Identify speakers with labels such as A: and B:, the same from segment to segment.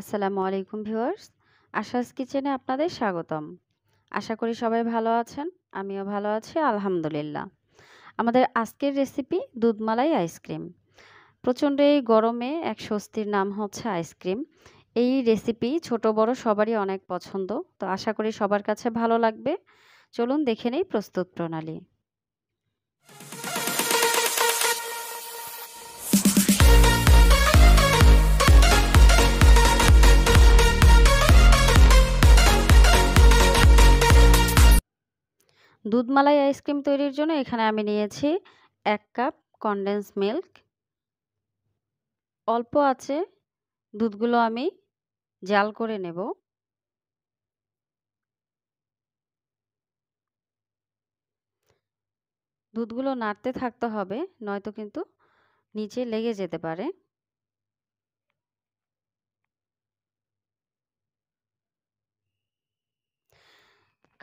A: আসসালামু আলাইকুম ভিউয়ার্স আশাস কিচেনে আপনাদের স্বাগতম আশা করি সবাই ভালো আছেন আমিও ভালো আছি আলহামদুলিল্লাহ আমাদের আজকের রেসিপি দুধমালাই আইসক্রিম প্রচণ্ড এই গরমে এক স্বস্তির নাম হচ্ছে আইসক্রিম এই রেসিপি ছোট বড় সবারই অনেক পছন্দ তো আশা করি সবার কাছে ভালো লাগবে চলুন দেখে নেই প্রস্তুত প্রণালী দুধমালাই আইসক্রিম তৈরির জন্য এখানে আমি নিয়েছি এক কাপ কনডেন্স মিল্ক অল্প আছে দুধগুলো আমি জাল করে নেব দুধগুলো নাড়তে থাকতে হবে নয়তো কিন্তু নিচে লেগে যেতে পারে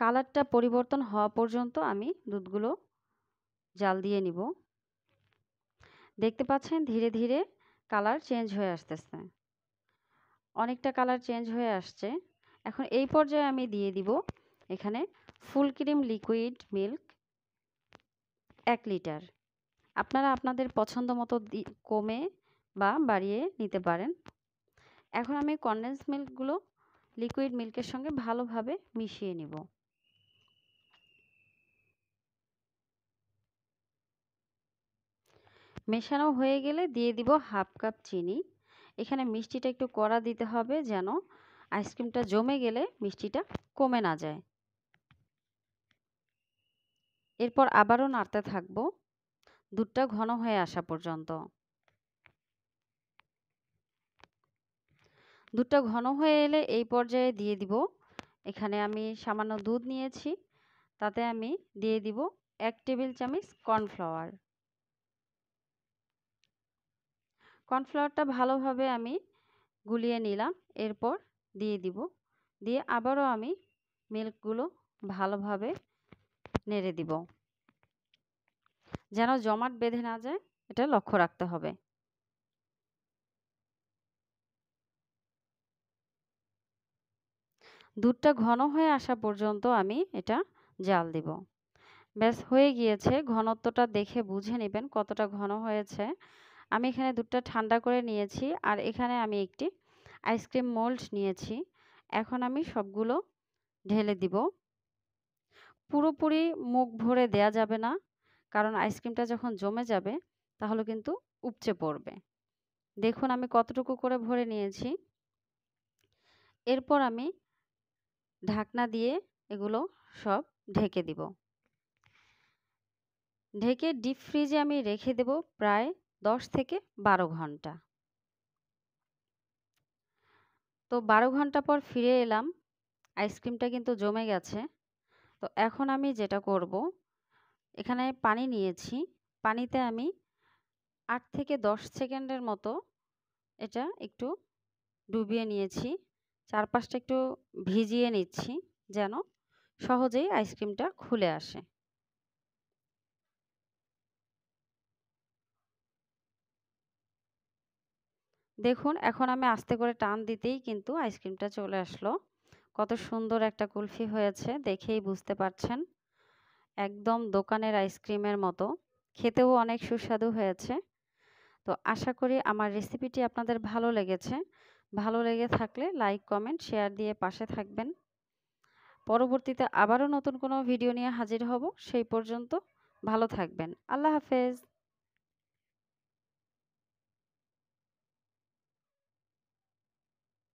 A: কালারটা পরিবর্তন হওয়া পর্যন্ত আমি দুধগুলো জাল দিয়ে নিব দেখতে পাচ্ছেন ধীরে ধীরে কালার চেঞ্জ হয়ে আসতেছে অনেকটা কালার চেঞ্জ হয়ে আসছে এখন এই পর্যায়ে আমি দিয়ে দিব এখানে ফুল ক্রিম লিকুইড মিল্ক এক লিটার আপনারা আপনাদের পছন্দ মতো কমে বা বাড়িয়ে নিতে পারেন এখন আমি কনডেন্স মিল্কগুলো লিকুইড মিল্কের সঙ্গে ভালোভাবে মিশিয়ে নিব মেশানো হয়ে গেলে দিয়ে দিব হাফ কাপ চিনি এখানে মিষ্টিটা একটু কড়া দিতে হবে যেন আইসক্রিমটা জমে গেলে মিষ্টিটা কমে না যায় এরপর আবারও নাড়তে থাকব দুধটা ঘন হয়ে আসা পর্যন্ত দুধটা ঘন হয়ে এলে এই পর্যায়ে দিয়ে দিব এখানে আমি সামান্য দুধ নিয়েছি তাতে আমি দিয়ে দিব এক টেবিল চামচ কর্নফ্লাওয়ার কর্নফ্লাওয়ারটা ভালোভাবে আমি গুলিয়ে নিলাম এরপর দিয়ে দিব দিয়ে আবারও আমি মিল্কগুলো ভালোভাবে নেড়ে দিব যেন জমাট বেঁধে না যায় এটা লক্ষ্য রাখতে হবে দুধটা ঘন হয়ে আসা পর্যন্ত আমি এটা জাল দিব ব্যাস হয়ে গিয়েছে ঘনত্বটা দেখে বুঝে নেবেন কতটা ঘন হয়েছে আমি এখানে দুধটা ঠান্ডা করে নিয়েছি আর এখানে আমি একটি আইসক্রিম মোল্ড নিয়েছি এখন আমি সবগুলো ঢেলে দিব পুরোপুরি মুখ ভরে দেয়া যাবে না কারণ আইসক্রিমটা যখন জমে যাবে তাহলে কিন্তু উপচে পড়বে দেখুন আমি কতটুকু করে ভরে নিয়েছি এরপর আমি ঢাকনা দিয়ে এগুলো সব ঢেকে দিব ঢেকে ডিপ ফ্রিজে আমি রেখে দেব প্রায় দশ থেকে বারো ঘন্টা তো বারো ঘন্টা পর ফিরে এলাম আইসক্রিমটা কিন্তু জমে গেছে তো এখন আমি যেটা করব এখানে পানি নিয়েছি পানিতে আমি আট থেকে দশ সেকেন্ডের মতো এটা একটু ডুবিয়ে নিয়েছি চারপাশটা একটু ভিজিয়ে নিচ্ছি যেন সহজেই আইসক্রিমটা খুলে আসে দেখুন এখন আমি আস্তে করে টান দিতেই কিন্তু আইসক্রিমটা চলে আসলো কত সুন্দর একটা কুলফি হয়েছে দেখেই বুঝতে পারছেন একদম দোকানের আইসক্রিমের মতো খেতেও অনেক সুস্বাদু হয়েছে তো আশা করি আমার রেসিপিটি আপনাদের ভালো লেগেছে ভালো লেগে থাকলে লাইক কমেন্ট শেয়ার দিয়ে পাশে থাকবেন পরবর্তীতে আবারও নতুন কোনো ভিডিও নিয়ে হাজির হব সেই পর্যন্ত ভালো থাকবেন আল্লাহ হাফেজ